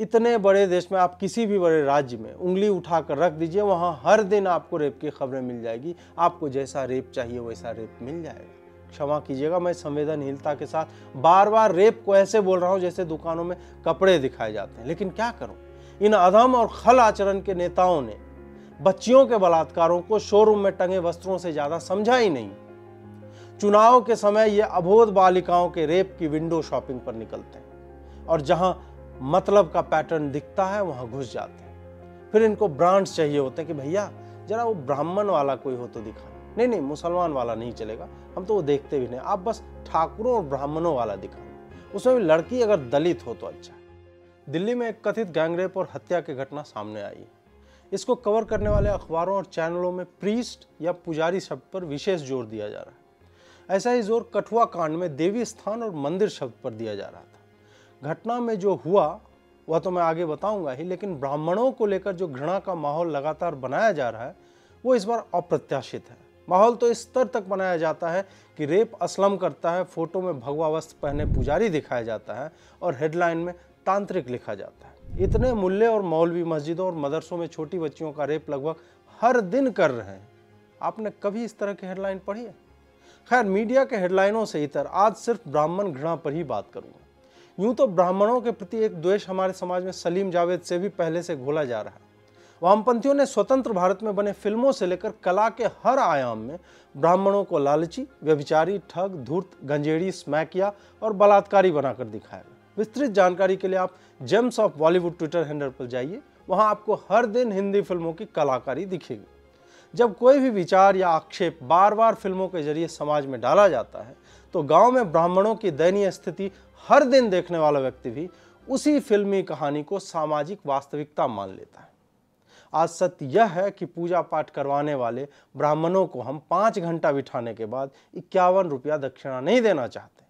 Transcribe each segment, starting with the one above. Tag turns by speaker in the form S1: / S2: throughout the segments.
S1: इतने बड़े देश में आप किसी भी बड़े राज्य में उंगली उठा कर रख दीजिए वहाँ हर दिन आपको रेप की खबरें मिल जाएगी आपको जैसा रेप चाहिए वैसा रेप मिल जाएगा क्षमा कीजिएगा मैं संवेदनहीनता के साथ बार बार रेप को ऐसे बोल रहा हूँ जैसे दुकानों में कपड़े दिखाए जाते हैं लेकिन क्या करूँ इन अधम और खल आचरण के नेताओं ने बच्चियों के बलात्कारों को शोरूम में टंगे वस्त्रों से ज़्यादा समझा ही नहीं चुनाव के समय ये अबोध बालिकाओं के रेप की विंडो शॉपिंग पर निकलते हैं और जहां मतलब का पैटर्न दिखता है वहाँ घुस जाते हैं फिर इनको ब्रांड्स चाहिए होते हैं कि भैया जरा वो ब्राह्मण वाला कोई हो तो दिखा नहीं नहीं मुसलमान वाला नहीं चलेगा हम तो वो देखते भी नहीं आप बस ठाकुरों और ब्राह्मणों वाला दिखा उसमें भी लड़की अगर दलित हो तो अच्छा है दिल्ली में एक कथित गैंगरेप और हत्या की घटना सामने आई है इसको कवर करने वाले अखबारों और चैनलों में प्रीस्ट या पुजारी शब्द पर विशेष जोर दिया जा रहा है ऐसा ही जोर कठुआ कांड में देवी स्थान और मंदिर शब्द पर दिया जा रहा था घटना में जो हुआ वह तो मैं आगे बताऊंगा ही लेकिन ब्राह्मणों को लेकर जो घृणा का माहौल लगातार बनाया जा रहा है वो इस बार अप्रत्याशित है माहौल तो इस स्तर तक बनाया जाता है कि रेप असलम करता है फोटो में भगवा वस्त्र पहने पुजारी दिखाया जाता है और हेडलाइन में तांत्रिक लिखा जाता है इतने मूल्य और मौलवी मस्जिदों और मदरसों में छोटी बच्चियों का रेप लगभग हर दिन कर रहे हैं आपने कभी इस तरह की हेडलाइन पढ़ी है खैर मीडिया के हेडलाइनों से इतर आज सिर्फ ब्राह्मण घृणा पर ही बात करूंगा यूं तो ब्राह्मणों के प्रति एक द्वेष हमारे समाज में सलीम जावेद से भी पहले से घोला जा रहा है वामपंथियों ने स्वतंत्र भारत में बने फिल्मों से लेकर कला के हर आयाम में ब्राह्मणों को लालची व्यभिचारी ठग धूर्त गंजेड़ी स्मैकिया और बलात्कारी बनाकर दिखाया विस्तृत जानकारी के लिए आप gems of Bollywood Twitter handle पर जाइए वहाँ आपको हर दिन हिंदी फिल्मों की कलाकारी दिखेगी जब कोई भी विचार या आक्षेप बार बार फिल्मों के जरिए समाज में डाला जाता है तो गांव में ब्राह्मणों की दयनीय स्थिति हर दिन देखने वाला व्यक्ति भी उसी फिल्मी कहानी को सामाजिक वास्तविकता मान लेता है आज सत्य यह है कि पूजा पाठ करवाने वाले ब्राह्मणों को हम पाँच घंटा बिठाने के बाद इक्यावन रुपया दक्षिणा नहीं देना चाहते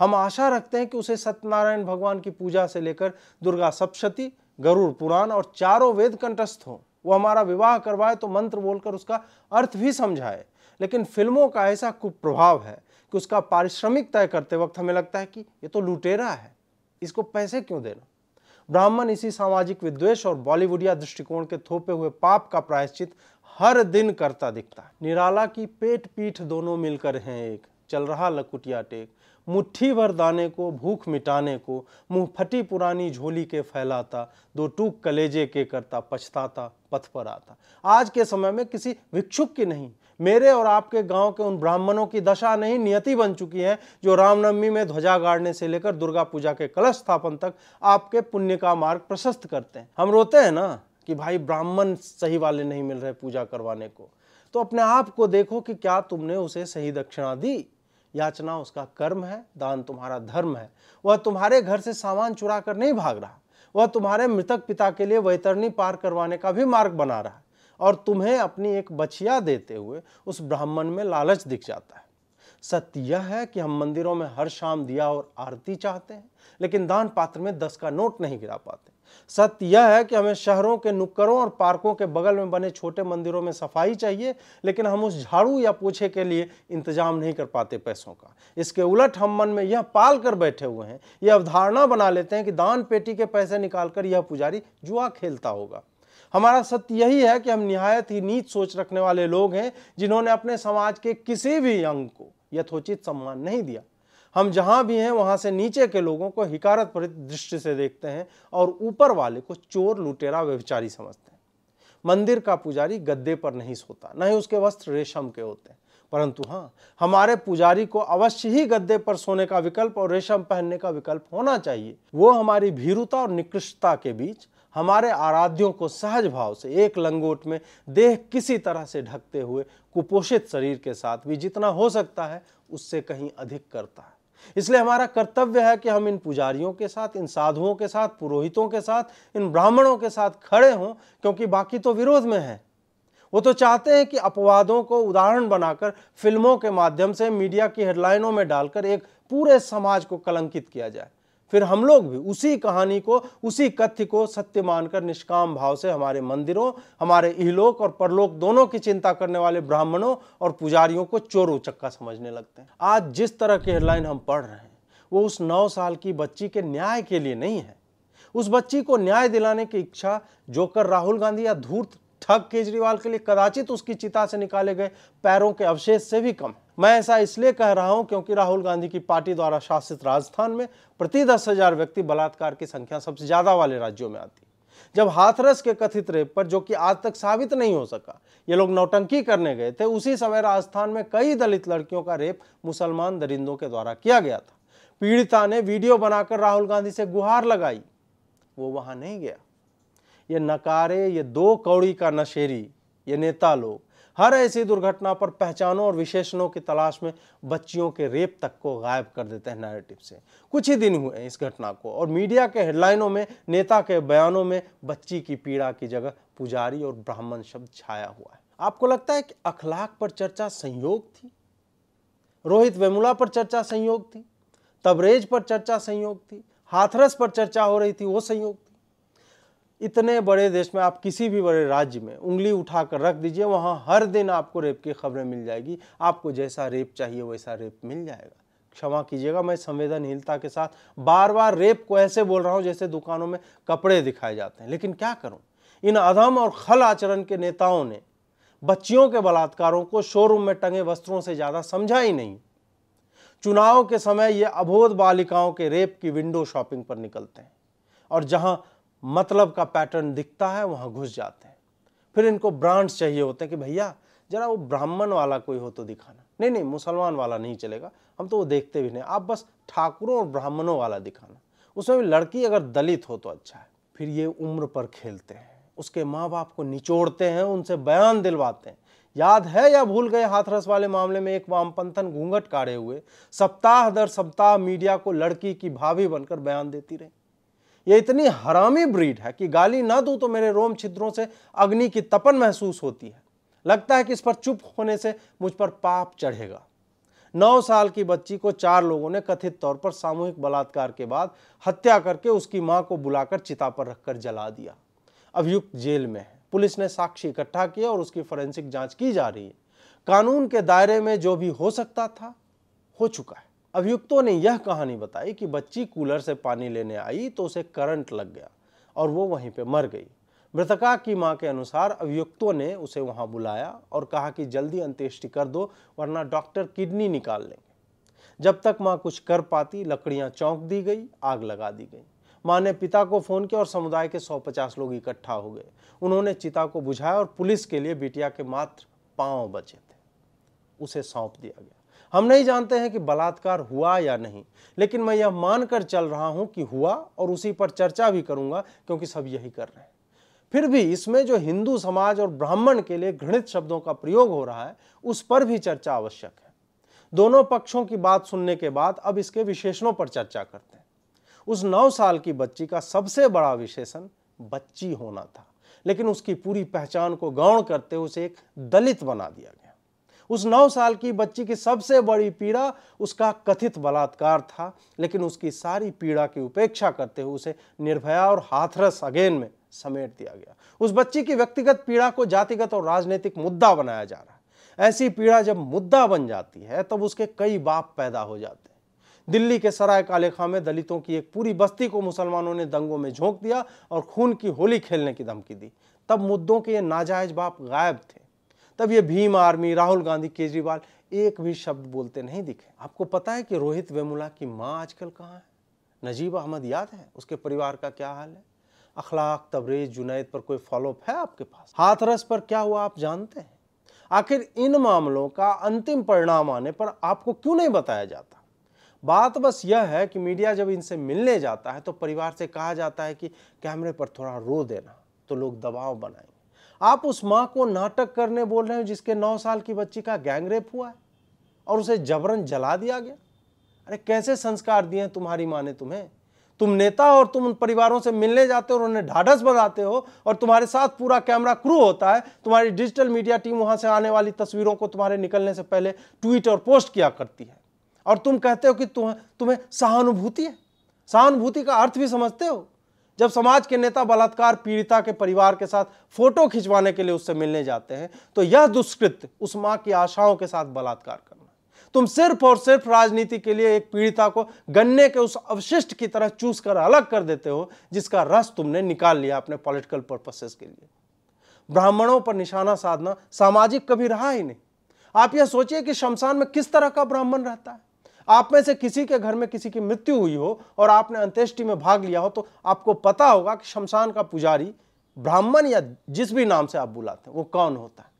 S1: हम आशा रखते हैं कि उसे सत्यनारायण भगवान की पूजा से लेकर दुर्गा सप्शती गरुड़ पुराण और चारों वेद कंठस्थ हों वो हमारा विवाह करवाए तो मंत्र बोलकर उसका अर्थ भी समझाए लेकिन फिल्मों का ऐसा कुप्रभाव है कि उसका पारिश्रमिक तय करते वक्त हमें लगता है कि ये तो लुटेरा है इसको पैसे क्यों देना ब्राह्मण इसी सामाजिक विद्वेश और बॉलीवुडिया दृष्टिकोण के थोपे हुए पाप का प्रायश्चित हर दिन करता दिखता है निराला की पेट पीठ दोनों मिलकर हैं एक चल रहा लकुटिया टेक मुट्ठी भर दाने को भूख मिटाने को मुँह फटी पुरानी झोली के फैलाता दो टूक कलेजे के करता पछताता पथ पर आता आज के समय में किसी भिक्षुक की नहीं मेरे और आपके गांव के उन ब्राह्मणों की दशा नहीं नियति बन चुकी है जो रामनवमी में ध्वजा गाड़ने से लेकर दुर्गा पूजा के कलश स्थापन तक आपके पुण्य का मार्ग प्रशस्त करते हैं हम रोते हैं ना कि भाई ब्राह्मण सही वाले नहीं मिल रहे पूजा करवाने को तो अपने आप को देखो कि क्या तुमने उसे सही दक्षिणा दी याचना उसका कर्म है दान तुम्हारा धर्म है वह तुम्हारे घर से सामान चुरा कर नहीं भाग रहा वह तुम्हारे मृतक पिता के लिए वैतरणी पार करवाने का भी मार्ग बना रहा है और तुम्हें अपनी एक बछिया देते हुए उस ब्राह्मण में लालच दिख जाता है सत्य यह है कि हम मंदिरों में हर शाम दिया और आरती चाहते हैं लेकिन दान पात्र में दस का नोट नहीं गिरा पाते सत्य यह है कि हमें शहरों के नुक्करों और पार्कों के बगल में बने छोटे मंदिरों में सफाई चाहिए लेकिन हम उस झाड़ू या पोछे के लिए इंतजाम नहीं कर पाते पैसों का इसके उलट हम मन में यह पाल कर बैठे हुए हैं यह अवधारणा बना लेते हैं कि दान पेटी के पैसे निकालकर यह पुजारी जुआ खेलता होगा हमारा सत्य यही है कि हम निहायत ही नीच सोच रखने वाले लोग हैं जिन्होंने अपने समाज के किसी भी अंग को यथोचित सम्मान नहीं दिया हम जहाँ भी हैं वहाँ से नीचे के लोगों को हिकारत पर दृष्टि से देखते हैं और ऊपर वाले को चोर लुटेरा व्यभिचारी समझते हैं मंदिर का पुजारी गद्दे पर नहीं सोता न ही उसके वस्त्र रेशम के होते हैं परंतु हाँ हमारे पुजारी को अवश्य ही गद्दे पर सोने का विकल्प और रेशम पहनने का विकल्प होना चाहिए वो हमारी भीरुता और निकृष्टता के बीच हमारे आराध्यों को सहज भाव से एक लंगोट में देह किसी तरह से ढकते हुए कुपोषित शरीर के साथ भी जितना हो सकता है उससे कहीं अधिक करता है इसलिए हमारा कर्तव्य है कि हम इन पुजारियों के साथ इन साधुओं के साथ पुरोहितों के साथ इन ब्राह्मणों के साथ खड़े हों क्योंकि बाकी तो विरोध में हैं वो तो चाहते हैं कि अपवादों को उदाहरण बनाकर फिल्मों के माध्यम से मीडिया की हेडलाइनों में डालकर एक पूरे समाज को कलंकित किया जाए फिर हम लोग भी उसी कहानी को उसी कथ्य को सत्य मानकर निष्काम भाव से हमारे मंदिरों हमारे इहलोक और परलोक दोनों की चिंता करने वाले ब्राह्मणों और पुजारियों को चोर उचक्का समझने लगते हैं आज जिस तरह की हेडलाइन हम पढ़ रहे हैं वो उस नौ साल की बच्ची के न्याय के लिए नहीं है उस बच्ची को न्याय दिलाने की इच्छा जोकर राहुल गांधी या धूर्त ठग केजरीवाल के लिए कदाचित उसकी चिता से निकाले गए पैरों के अवशेष से भी कम है मैं ऐसा इसलिए कह रहा हूं क्योंकि राहुल गांधी की पार्टी द्वारा शासित राजस्थान में प्रति दस हजार व्यक्ति बलात्कार की संख्या सबसे ज्यादा वाले राज्यों में आती जब हाथरस के कथित रेप पर जो कि आज तक साबित नहीं हो सका ये लोग नौटंकी करने गए थे उसी समय राजस्थान में कई दलित लड़कियों का रेप मुसलमान दरिंदों के द्वारा किया गया था पीड़िता ने वीडियो बनाकर राहुल गांधी से गुहार लगाई वो वहां नहीं गया ये नकारे ये दो कौड़ी का नशेरी ये नेता लोग हर ऐसी दुर्घटना पर पहचानों और विशेषणों की तलाश में बच्चियों के रेप तक को गायब कर देते हैं नैरेटिव से कुछ ही दिन हुए इस घटना को और मीडिया के हेडलाइनों में नेता के बयानों में बच्ची की पीड़ा की जगह पुजारी और ब्राह्मण शब्द छाया हुआ है आपको लगता है कि अखलाक पर चर्चा संयोग थी रोहित वेमुला पर चर्चा संयोग थी तबरेज पर चर्चा संयोग थी हाथरस पर चर्चा हो रही थी वो संयोग इतने बड़े देश में आप किसी भी बड़े राज्य में उंगली उठा कर रख दीजिए वहाँ हर दिन आपको रेप की खबरें मिल जाएगी आपको जैसा रेप चाहिए वैसा रेप मिल जाएगा क्षमा कीजिएगा मैं संवेदनहीनता के साथ बार बार रेप को ऐसे बोल रहा हूँ जैसे दुकानों में कपड़े दिखाए जाते हैं लेकिन क्या करूँ इन अधम और खल आचरण के नेताओं ने बच्चियों के बलात्कारों को शोरूम में टंगे वस्त्रों से ज़्यादा समझा ही नहीं चुनाव के समय ये अबोध बालिकाओं के रेप की विंडो शॉपिंग पर निकलते हैं और जहां मतलब का पैटर्न दिखता है वहाँ घुस जाते हैं फिर इनको ब्रांड्स चाहिए होते हैं कि भैया जरा वो ब्राह्मण वाला कोई हो तो दिखाना नहीं नहीं मुसलमान वाला नहीं चलेगा हम तो वो देखते भी नहीं आप बस ठाकुरों और ब्राह्मणों वाला दिखाना उसमें भी लड़की अगर दलित हो तो अच्छा है फिर ये उम्र पर खेलते हैं उसके माँ बाप को निचोड़ते हैं उनसे बयान दिलवाते हैं याद है या भूल गए हाथरस वाले मामले में एक वामपंथन घूंघट काढ़े हुए सप्ताह दर सप्ताह मीडिया को लड़की की भाभी बनकर बयान देती रही ये इतनी हरामी ब्रीड है कि गाली ना दूं तो मेरे रोम छिद्रों से अग्नि की तपन महसूस होती है लगता है कि इस पर चुप होने से मुझ पर पाप चढ़ेगा नौ साल की बच्ची को चार लोगों ने कथित तौर पर सामूहिक बलात्कार के बाद हत्या करके उसकी मां को बुलाकर चिता पर रखकर जला दिया अभियुक्त जेल में है पुलिस ने साक्षी इकट्ठा किया और उसकी फॉरेंसिक जांच की जा रही है कानून के दायरे में जो भी हो सकता था हो चुका है अभियुक्तों ने यह कहानी बताई कि बच्ची कूलर से पानी लेने आई तो उसे करंट लग गया और वो वहीं पर मर गई मृतका की मां के अनुसार अभियुक्तों ने उसे वहां बुलाया और कहा कि जल्दी अंत्येष्टि कर दो वरना डॉक्टर किडनी निकाल लेंगे जब तक मां कुछ कर पाती लकड़ियां चौंक दी गई आग लगा दी गई मां ने पिता को फ़ोन किया और समुदाय के 150 लोग इकट्ठा हो गए उन्होंने चिता को बुझाया और पुलिस के लिए बिटिया के मात्र पाँव बचे थे उसे सौंप दिया गया हम नहीं जानते हैं कि बलात्कार हुआ या नहीं लेकिन मैं यह मानकर चल रहा हूं कि हुआ और उसी पर चर्चा भी करूंगा क्योंकि सब यही कर रहे हैं फिर भी इसमें जो हिंदू समाज और ब्राह्मण के लिए घृणित शब्दों का प्रयोग हो रहा है उस पर भी चर्चा आवश्यक है दोनों पक्षों की बात सुनने के बाद अब इसके विशेषणों पर चर्चा करते हैं उस नौ साल की बच्ची का सबसे बड़ा विशेषण बच्ची होना था लेकिन उसकी पूरी पहचान को गौण करते हुए उसे एक दलित बना दिया गया उस नौ साल की बच्ची की सबसे बड़ी पीड़ा उसका कथित बलात्कार था लेकिन उसकी सारी पीड़ा की उपेक्षा करते हुए उसे निर्भया और हाथरस अगेन में समेट दिया गया उस बच्ची की व्यक्तिगत पीड़ा को जातिगत और राजनीतिक मुद्दा बनाया जा रहा है ऐसी पीड़ा जब मुद्दा बन जाती है तब उसके कई बाप पैदा हो जाते हैं दिल्ली के सराय काले खां में दलितों की एक पूरी बस्ती को मुसलमानों ने दंगों में झोंक दिया और खून की होली खेलने की धमकी दी तब मुद्दों के ये नाजायज बाप गायब थे तब ये भीम आर्मी राहुल गांधी केजरीवाल एक भी शब्द बोलते नहीं दिखे आपको पता है कि रोहित वेमुला की माँ आजकल कहाँ है नजीब अहमद याद है उसके परिवार का क्या हाल है अखलाक तबरेज जुनैद पर कोई फॉलोअप है आपके पास हाथरस पर क्या हुआ आप जानते हैं आखिर इन मामलों का अंतिम परिणाम आने पर आपको क्यों नहीं बताया जाता बात बस यह है कि मीडिया जब इनसे मिलने जाता है तो परिवार से कहा जाता है कि कैमरे पर थोड़ा रो देना तो लोग दबाव बनाएंगे आप उस माँ को नाटक करने बोल रहे हो जिसके नौ साल की बच्ची का गैंगरेप हुआ है और उसे जबरन जला दिया गया अरे कैसे संस्कार दिए हैं तुम्हारी माँ ने तुम्हें तुम नेता और तुम उन परिवारों से मिलने जाते हो और उन्हें ढाढ़स बनाते हो और तुम्हारे साथ पूरा कैमरा क्रू होता है तुम्हारी डिजिटल मीडिया टीम वहाँ से आने वाली तस्वीरों को तुम्हारे निकलने से पहले ट्वीट और पोस्ट किया करती है और तुम कहते हो कि तुम्हें तुम्हें सहानुभूति है सहानुभूति का अर्थ भी समझते हो जब समाज के नेता बलात्कार पीड़िता के परिवार के साथ फोटो खिंचवाने के लिए उससे मिलने जाते हैं तो यह दुष्कृत्य उस माँ की आशाओं के साथ बलात्कार करना तुम सिर्फ और सिर्फ राजनीति के लिए एक पीड़िता को गन्ने के उस अवशिष्ट की तरह चूस कर अलग कर देते हो जिसका रस तुमने निकाल लिया अपने पॉलिटिकल पर्पसेस के लिए ब्राह्मणों पर निशाना साधना सामाजिक कभी रहा ही नहीं आप यह सोचिए कि शमशान में किस तरह का ब्राह्मण रहता है आप में से किसी के घर में किसी की मृत्यु हुई हो और आपने अंत्येष्टि में भाग लिया हो तो आपको पता होगा कि शमशान का पुजारी ब्राह्मण या जिस भी नाम से आप बुलाते हैं वो कौन होता है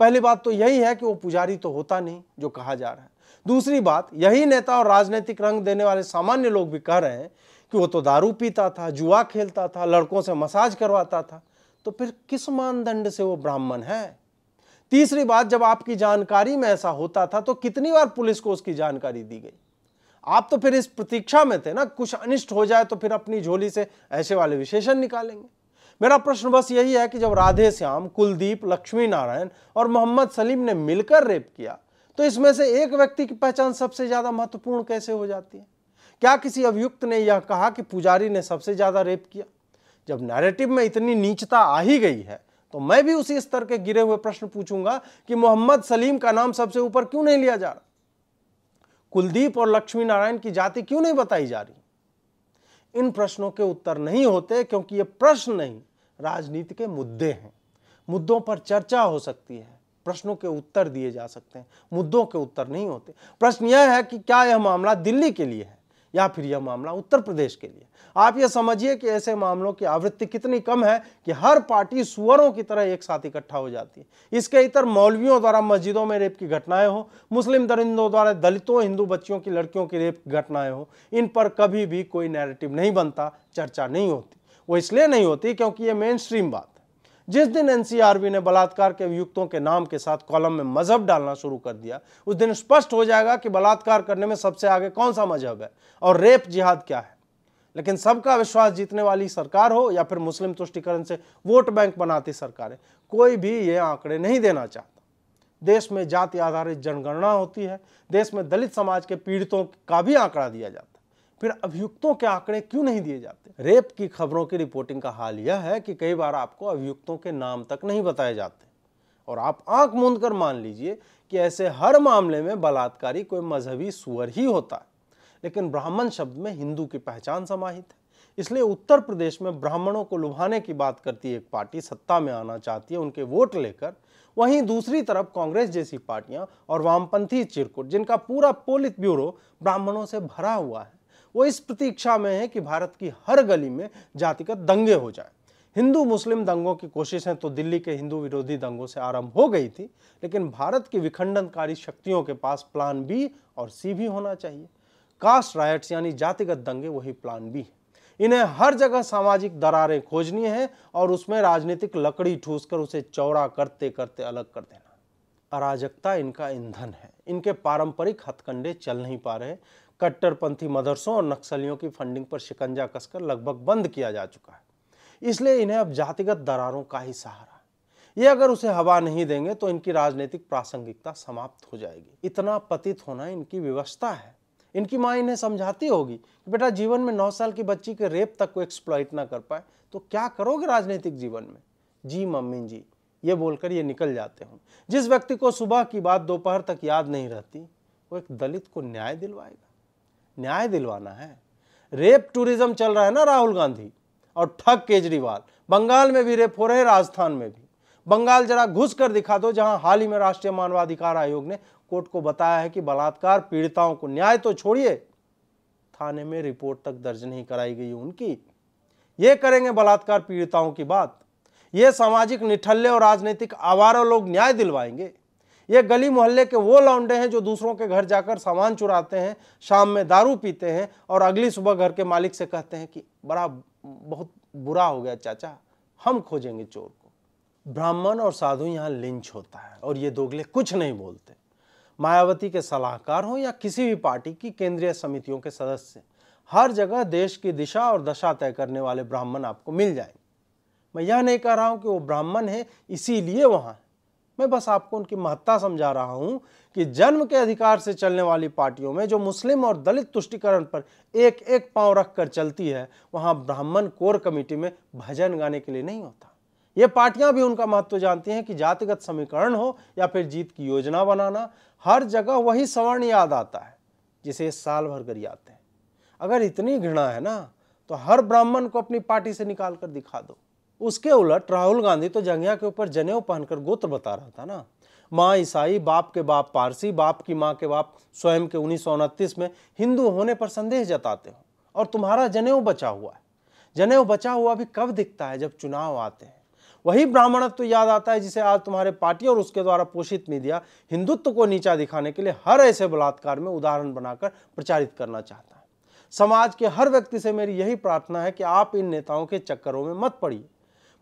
S1: पहली बात तो यही है कि वो पुजारी तो होता नहीं जो कहा जा रहा है दूसरी बात यही नेता और राजनीतिक रंग देने वाले सामान्य लोग भी कह रहे हैं कि वो तो दारू पीता था जुआ खेलता था लड़कों से मसाज करवाता था तो फिर किस मानदंड से वो ब्राह्मण है तीसरी बात जब आपकी जानकारी में ऐसा होता था तो कितनी बार पुलिस को उसकी जानकारी दी गई आप तो फिर इस प्रतीक्षा में थे ना कुछ अनिष्ट हो जाए तो फिर अपनी झोली से ऐसे वाले विशेषण निकालेंगे मेरा प्रश्न बस यही है कि जब राधे श्याम कुलदीप लक्ष्मी नारायण और मोहम्मद सलीम ने मिलकर रेप किया तो इसमें से एक व्यक्ति की पहचान सबसे ज़्यादा महत्वपूर्ण कैसे हो जाती है क्या किसी अभियुक्त ने यह कहा कि पुजारी ने सबसे ज़्यादा रेप किया जब नैरेटिव में इतनी नीचता आ ही गई है तो मैं भी उसी स्तर के गिरे हुए प्रश्न पूछूंगा कि मोहम्मद सलीम का नाम सबसे ऊपर क्यों नहीं लिया जा रहा कुलदीप और लक्ष्मी नारायण की जाति क्यों नहीं बताई जा रही इन प्रश्नों के उत्तर नहीं होते क्योंकि ये प्रश्न नहीं राजनीति के मुद्दे हैं मुद्दों पर चर्चा हो सकती है प्रश्नों के उत्तर दिए जा सकते हैं मुद्दों के उत्तर नहीं होते प्रश्न यह है कि क्या यह मामला दिल्ली के लिए है या फिर यह मामला उत्तर प्रदेश के लिए आप ये समझिए कि ऐसे मामलों की आवृत्ति कितनी कम है कि हर पार्टी सुअरों की तरह एक साथ इकट्ठा हो जाती है इसके इतर मौलवियों द्वारा मस्जिदों में रेप की घटनाएं हो मुस्लिम दरिंदों द्वारा दलितों हिंदू बच्चियों की लड़कियों की रेप घटनाएं हो इन पर कभी भी कोई नैरेटिव नहीं बनता चर्चा नहीं होती वो इसलिए नहीं होती क्योंकि ये मेन स्ट्रीम बात जिस दिन एनसीआरबी ने बलात्कार के अभियुक्तों के नाम के साथ कॉलम में मजहब डालना शुरू कर दिया उस दिन स्पष्ट हो जाएगा कि बलात्कार करने में सबसे आगे कौन सा मजहब है और रेप जिहाद क्या है लेकिन सबका विश्वास जीतने वाली सरकार हो या फिर मुस्लिम तुष्टिकरण से वोट बैंक बनाती सरकारें कोई भी ये आंकड़े नहीं देना चाहता देश में जाति आधारित जनगणना होती है देश में दलित समाज के पीड़ितों का भी आंकड़ा दिया जाता है फिर अभियुक्तों के आंकड़े क्यों नहीं दिए जाते रेप की खबरों की रिपोर्टिंग का हाल यह है कि कई बार आपको अभियुक्तों के नाम तक नहीं बताए जाते और आप आंख मूंद कर मान लीजिए कि ऐसे हर मामले में बलात्कारी कोई मजहबी सुअर ही होता है लेकिन ब्राह्मण शब्द में हिंदू की पहचान समाहित है इसलिए उत्तर प्रदेश में ब्राह्मणों को लुभाने की बात करती एक पार्टी सत्ता में आना चाहती है उनके वोट लेकर वहीं दूसरी तरफ कांग्रेस जैसी पार्टियां और वामपंथी चिरकुट जिनका पूरा पोलित ब्यूरो ब्राह्मणों से भरा हुआ है वो इस प्रतीक्षा में है कि भारत की हर गली में जातिगत दंगे हो जाए हिंदू मुस्लिम दंगों की कोशिशें तो दिल्ली के हिंदू विरोधी दंगों से आरंभ हो गई थी लेकिन भारत की विखंडनकारी शक्तियों के पास प्लान बी और सी भी होना चाहिए कास्ट राइट्स यानी जातिगत दंगे वही प्लान बी है इन्हें हर जगह सामाजिक दरारें खोजनी है और उसमें राजनीतिक लकड़ी ठूस कर उसे चौड़ा करते करते अलग कर देना अराजकता इनका ईंधन है इनके पारंपरिक हथकंडे चल नहीं पा रहे कट्टरपंथी मदरसों और नक्सलियों की फंडिंग पर शिकंजा कसकर लगभग बंद किया जा चुका है इसलिए इन्हें अब जातिगत दरारों का ही सहारा ये अगर उसे हवा नहीं देंगे तो इनकी राजनीतिक प्रासंगिकता समाप्त हो जाएगी इतना पतित होना इनकी व्यवस्था है इनकी माँ इन्हें समझाती होगी कि बेटा जीवन में नौ साल की बच्ची के रेप तक को एक्सप्लॉइट ना कर पाए तो क्या करोगे राजनीतिक जीवन में जी मम्मी जी ये बोलकर ये निकल जाते हूँ जिस व्यक्ति को सुबह की बात दोपहर तक याद नहीं रहती वो एक दलित को न्याय दिलवाएगा न्याय दिलवाना है रेप टूरिज्म चल रहा है ना राहुल गांधी और ठग केजरीवाल बंगाल में भी रेप हो रहे हैं राजस्थान में भी बंगाल जरा घुस कर दिखा दो जहां हाल ही में राष्ट्रीय मानवाधिकार आयोग ने कोर्ट को बताया है कि बलात्कार पीड़िताओं को न्याय तो छोड़िए थाने में रिपोर्ट तक दर्ज नहीं कराई गई उनकी ये करेंगे बलात्कार पीड़िताओं की बात ये सामाजिक निठल्ले और राजनीतिक आवारों लोग न्याय दिलवाएंगे ये गली मोहल्ले के वो लौंडे हैं जो दूसरों के घर जाकर सामान चुराते हैं शाम में दारू पीते हैं और अगली सुबह घर के मालिक से कहते हैं कि बड़ा बहुत बुरा हो गया चाचा हम खोजेंगे चोर को ब्राह्मण और साधु यहाँ लिंच होता है और ये दोगले कुछ नहीं बोलते मायावती के सलाहकार हों या किसी भी पार्टी की केंद्रीय समितियों के सदस्य हर जगह देश की दिशा और दशा तय करने वाले ब्राह्मण आपको मिल जाएंगे मैं यह नहीं कह रहा हूँ कि वो ब्राह्मण है इसीलिए वहाँ मैं बस आपको उनकी महत्ता समझा रहा हूं कि जन्म के अधिकार से चलने वाली पार्टियों में जो मुस्लिम और दलित तुष्टिकरण पर एक एक पांव रखकर चलती है वहां ब्राह्मण कोर कमेटी में भजन गाने के लिए नहीं होता ये पार्टियां भी उनका महत्व जानती हैं कि जातिगत समीकरण हो या फिर जीत की योजना बनाना हर जगह वही सवर्ण याद आता है जिसे साल भर कर याद हैं अगर इतनी घृणा है ना तो हर ब्राह्मण को अपनी पार्टी से निकाल कर दिखा दो उसके उलट राहुल गांधी तो जंगिया के ऊपर जनेऊ पहनकर गोत्र बता रहा था ना माँ ईसाई बाप के बाप पारसी बाप की माँ के बाप स्वयं के उन्नीस में हिंदू होने पर संदेह जताते हो और तुम्हारा जनेऊ बचा हुआ है जनेऊ बचा हुआ भी कब दिखता है जब चुनाव आते हैं वही ब्राह्मण तो याद आता है जिसे आज तुम्हारे पार्टी और उसके द्वारा पोषित मीडिया हिंदुत्व को नीचा दिखाने के लिए हर ऐसे बलात्कार में उदाहरण बनाकर प्रचारित करना चाहता है समाज के हर व्यक्ति से मेरी यही प्रार्थना है कि आप इन नेताओं के चक्करों में मत पड़िए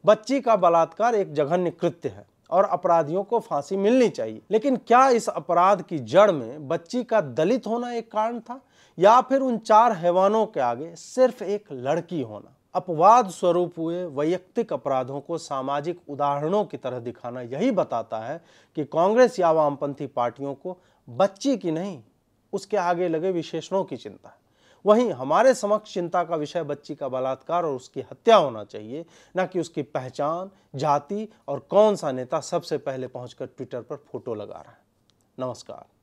S1: बच्ची का बलात्कार एक जघन्य कृत्य है और अपराधियों को फांसी मिलनी चाहिए लेकिन क्या इस अपराध की जड़ में बच्ची का दलित होना एक कारण था या फिर उन चार हैवानों के आगे सिर्फ एक लड़की होना अपवाद स्वरूप हुए वैयक्तिक अपराधों को सामाजिक उदाहरणों की तरह दिखाना यही बताता है कि कांग्रेस या वामपंथी पार्टियों को बच्ची की नहीं उसके आगे लगे विशेषणों की चिंता है वहीं हमारे समक्ष चिंता का विषय बच्ची का बलात्कार और उसकी हत्या होना चाहिए न कि उसकी पहचान जाति और कौन सा नेता सबसे पहले पहुंचकर ट्विटर पर फोटो लगा रहा है नमस्कार